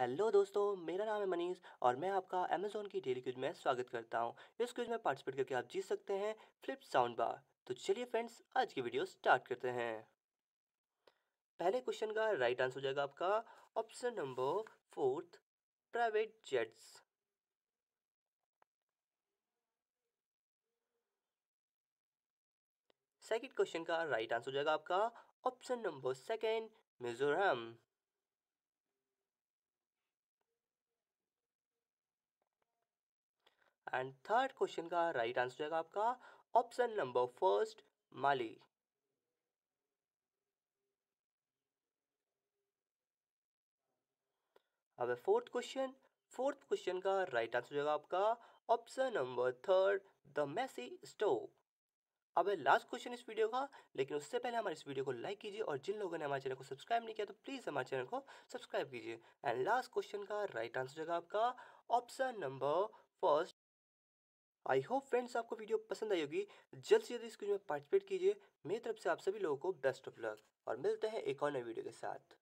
hello दोस्तों मेरा नाम है मनीष और मैं आपका अमेजोन की डेली क्विज में स्वागत करता हूँ इस क्विज में पार्टिसिपेट करके आप जीत सकते हैं फ्लिप साउंड बार तो चलिए फ्रेंड्स आज की वीडियो स्टार्ट करते हैं पहले क्वेश्चन का राइट आंसर हो जाएगा आपका option number fourth private jets second question का राइट आंसर हो जाएगा आपका option number second Mizoram and third question का राइट आंसर होगा आपका ऑप्शन नंबर फर्स्ट माली अब फोर्थ क्वेश्चन फोर्थ क्वेश्चन का राइट आंसर होगा आपका option number third the Massey stove अब है लास्ट क्वेश्चन इस वीडियो का लेकिन उससे पहले हमारे इस वीडियो को लाइक कीजिए और जिन लोगों ने हमारे चैनल को सब्सक्राइब नहीं किया तो प्लीज़ हमारे चैनल को सब्सक्राइब कीजिए एंड लास्ट क्वेश्चन का राइट आंसर होगा आपका option number first I hope friends आपको वीडियो पसंद आई होगी जल्द से जल्द इस क्विज में पार्टिसिपेट कीजिए मेरी तरफ से आप सभी लोगों को बेस्ट ऑफ लक और मिलते हैं एक और नए वीडियो के साथ